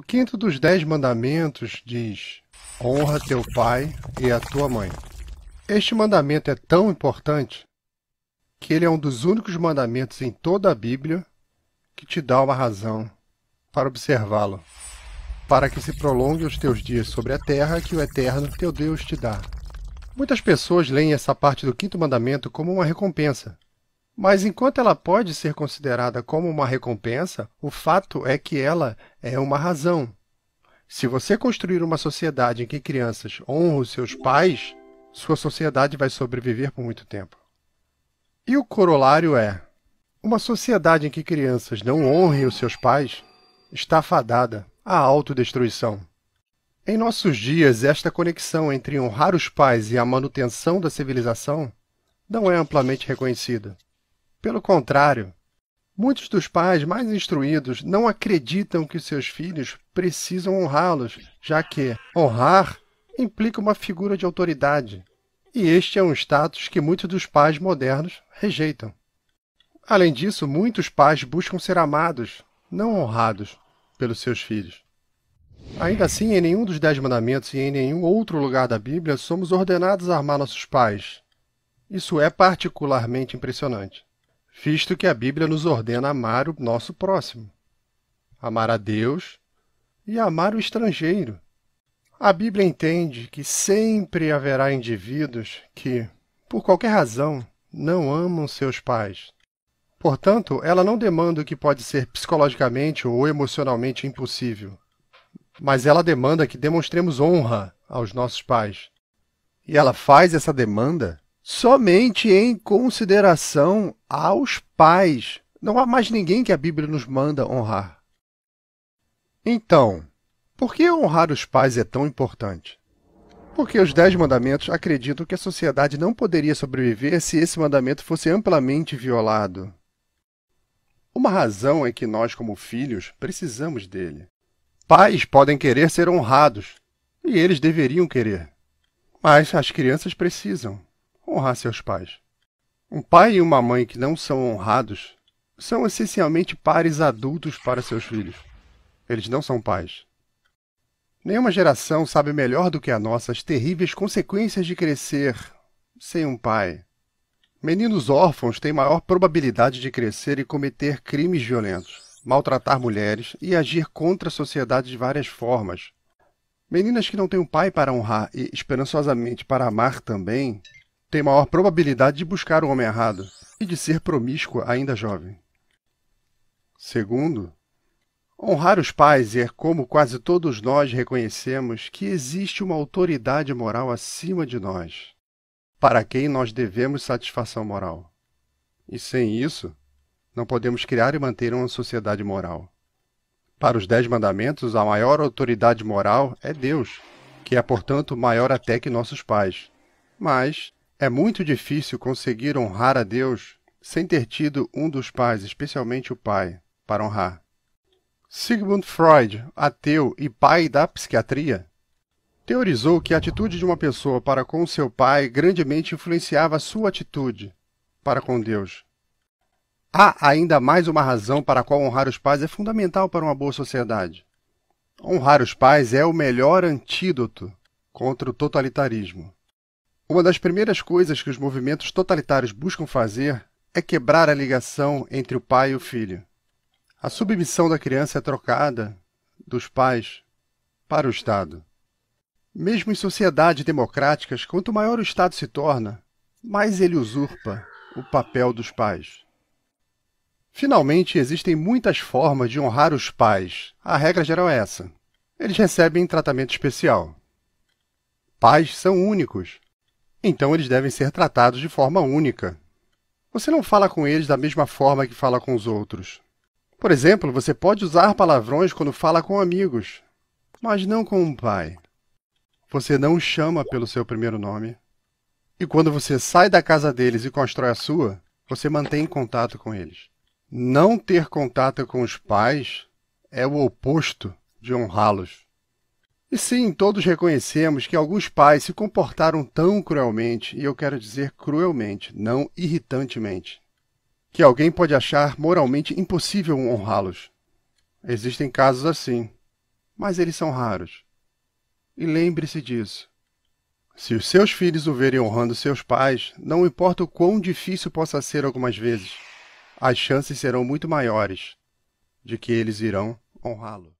O quinto dos dez mandamentos diz: Honra teu pai e a tua mãe. Este mandamento é tão importante que ele é um dos únicos mandamentos em toda a Bíblia que te dá uma razão para observá-lo, para que se prolongue os teus dias sobre a terra que o Eterno teu Deus te dá. Muitas pessoas leem essa parte do quinto mandamento como uma recompensa, mas enquanto ela pode ser considerada como uma recompensa, o fato é que ela é uma razão. Se você construir uma sociedade em que crianças honram os seus pais, sua sociedade vai sobreviver por muito tempo. E o corolário é: uma sociedade em que crianças não honrem os seus pais está fadada à autodestruição. Em nossos dias, esta conexão entre honrar os pais e a manutenção da civilização não é amplamente reconhecida. Pelo contrário, muitos dos pais mais instruídos não acreditam que seus filhos precisam honrá-los, já que honrar implica uma figura de autoridade. E este é um status que muitos dos pais modernos rejeitam. Além disso, muitos pais buscam ser amados, não honrados, pelos seus filhos. Ainda assim, em nenhum dos Dez Mandamentos e em nenhum outro lugar da Bíblia somos ordenados a amar nossos pais. Isso é particularmente impressionante visto que a Bíblia nos ordena amar o nosso próximo, amar a Deus e amar o estrangeiro. A Bíblia entende que sempre haverá indivíduos que, por qualquer razão, não amam seus pais. Portanto, ela não demanda o que pode ser psicologicamente ou emocionalmente impossível, mas ela demanda que demonstremos honra aos nossos pais. E ela faz essa demanda somente em consideração aos pais. Não há mais ninguém que a Bíblia nos manda honrar. Então, por que honrar os pais é tão importante? Porque os Dez Mandamentos acreditam que a sociedade não poderia sobreviver se esse mandamento fosse amplamente violado. Uma razão é que nós, como filhos, precisamos dele. Pais podem querer ser honrados, e eles deveriam querer, mas as crianças precisam honrar seus pais. Um pai e uma mãe que não são honrados são essencialmente pares adultos para seus filhos. Eles não são pais. Nenhuma geração sabe melhor do que a nossa as terríveis consequências de crescer sem um pai. Meninos órfãos têm maior probabilidade de crescer e cometer crimes violentos, maltratar mulheres e agir contra a sociedade de várias formas. Meninas que não têm um pai para honrar e esperançosamente para amar também tem maior probabilidade de buscar o homem errado e de ser promíscua ainda jovem. Segundo, honrar os pais é como quase todos nós reconhecemos que existe uma autoridade moral acima de nós, para quem nós devemos satisfação moral. E sem isso, não podemos criar e manter uma sociedade moral. Para os Dez Mandamentos, a maior autoridade moral é Deus, que é, portanto, maior até que nossos pais. Mas é muito difícil conseguir honrar a Deus sem ter tido um dos pais, especialmente o pai, para honrar. Sigmund Freud, ateu e pai da psiquiatria, teorizou que a atitude de uma pessoa para com seu pai grandemente influenciava sua atitude para com Deus. Há ainda mais uma razão para a qual honrar os pais é fundamental para uma boa sociedade. Honrar os pais é o melhor antídoto contra o totalitarismo. Uma das primeiras coisas que os movimentos totalitários buscam fazer é quebrar a ligação entre o pai e o filho. A submissão da criança é trocada dos pais para o Estado. Mesmo em sociedades democráticas, quanto maior o Estado se torna, mais ele usurpa o papel dos pais. Finalmente, existem muitas formas de honrar os pais. A regra geral é essa. Eles recebem tratamento especial. Pais são únicos, então eles devem ser tratados de forma única. Você não fala com eles da mesma forma que fala com os outros. Por exemplo, você pode usar palavrões quando fala com amigos, mas não com um pai. Você não os chama pelo seu primeiro nome. E quando você sai da casa deles e constrói a sua, você mantém contato com eles. Não ter contato com os pais é o oposto de honrá-los. E sim, todos reconhecemos que alguns pais se comportaram tão cruelmente, e eu quero dizer cruelmente, não irritantemente, que alguém pode achar moralmente impossível honrá-los. Existem casos assim, mas eles são raros. E lembre-se disso. Se os seus filhos o verem honrando seus pais, não importa o quão difícil possa ser algumas vezes, as chances serão muito maiores de que eles irão honrá-lo.